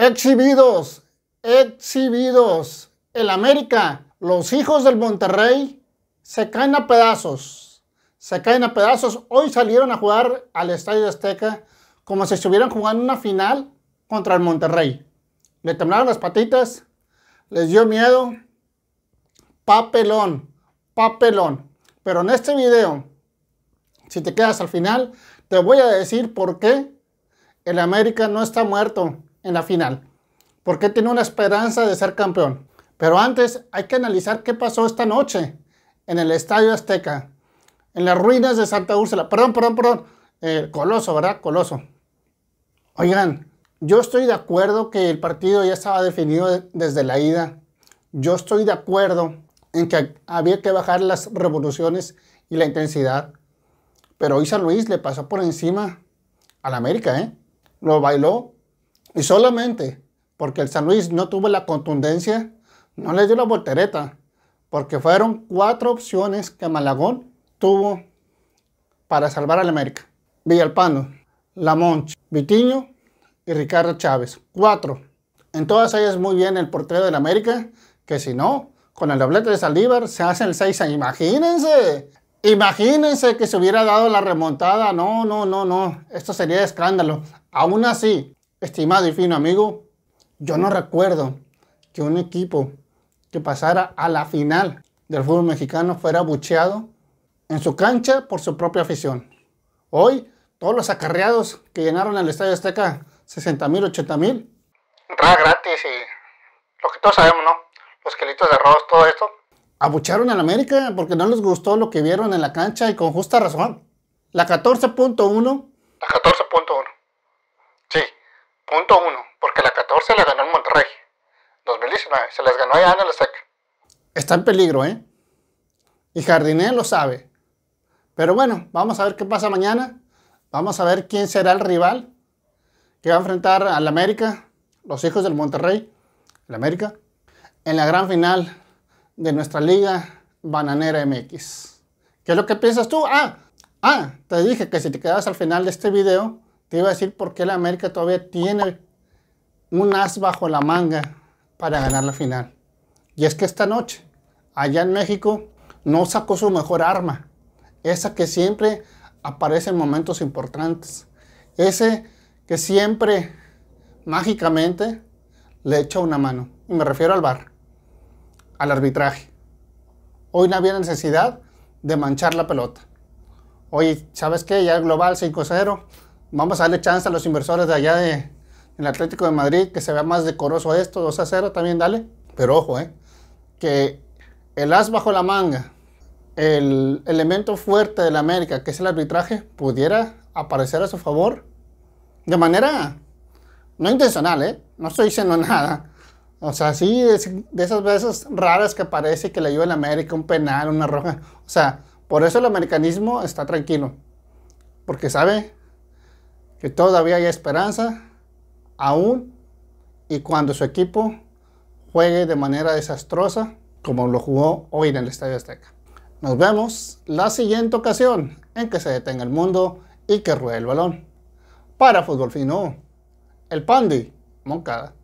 Exhibidos, exhibidos. El América, los hijos del Monterrey, se caen a pedazos. Se caen a pedazos. Hoy salieron a jugar al Estadio Azteca como si estuvieran jugando una final contra el Monterrey. Le temblaron las patitas, les dio miedo. Papelón, papelón. Pero en este video, si te quedas al final, te voy a decir por qué el América no está muerto en la final. Porque tiene una esperanza de ser campeón. Pero antes hay que analizar qué pasó esta noche en el Estadio Azteca, en las ruinas de Santa Úrsula. Perdón, perdón, perdón. Eh, Coloso, ¿verdad? Coloso. Oigan, yo estoy de acuerdo que el partido ya estaba definido desde la ida. Yo estoy de acuerdo en que había que bajar las revoluciones y la intensidad. Pero hoy San Luis le pasó por encima al América, ¿eh? Lo bailó y solamente porque el San Luis no tuvo la contundencia, no le dio la voltereta, porque fueron cuatro opciones que Malagón tuvo para salvar al América. Villalpando, Lamonch, Vitiño y Ricardo Chávez. Cuatro. En todas ellas muy bien el portero del América, que si no, con el doblete de Saldívar se hace el 6 -6. Imagínense, imagínense que se hubiera dado la remontada. No, no, no, no. Esto sería escándalo. Aún así, Estimado y fino amigo, yo no recuerdo que un equipo que pasara a la final del fútbol mexicano fuera abucheado en su cancha por su propia afición. Hoy, todos los acarreados que llenaron el Estadio Azteca, 60 mil, 80 mil. Entrada gratis y lo que todos sabemos, ¿no? Los quelitos de arroz, todo esto. Abucharon al América porque no les gustó lo que vieron en la cancha y con justa razón. La 14.1. La 14.1 Punto uno, porque la 14 la ganó el Monterrey. 2019, se las ganó a en el Está en peligro, ¿eh? Y Jardiné lo sabe. Pero bueno, vamos a ver qué pasa mañana. Vamos a ver quién será el rival que va a enfrentar al América, los hijos del Monterrey, el América, en la gran final de nuestra liga bananera MX. ¿Qué es lo que piensas tú? Ah, ah, te dije que si te quedas al final de este video, te iba a decir por qué la América todavía tiene un as bajo la manga para ganar la final. Y es que esta noche, allá en México, no sacó su mejor arma, esa que siempre aparece en momentos importantes, ese que siempre mágicamente le echa una mano. Y me refiero al bar, al arbitraje. Hoy no había necesidad de manchar la pelota. Hoy, ¿sabes qué? Ya el global 5-0, vamos a darle chance a los inversores de allá de, el Atlético de Madrid, que se vea más decoroso esto, 2 a 0 también dale. Pero ojo, eh, que el as bajo la manga, el elemento fuerte de la América, que es el arbitraje, pudiera aparecer a su favor de manera no intencional, ¿eh? No estoy diciendo nada. O sea, sí, de esas veces raras que parece que le ayuda el América un penal, una roja. O sea, por eso el americanismo está tranquilo. Porque sabe que todavía hay esperanza, aún y cuando su equipo juegue de manera desastrosa como lo jugó hoy en el Estadio Azteca. Nos vemos la siguiente ocasión en que se detenga el mundo y que ruede el balón. Para Fútbol Fino, el Pandi Moncada.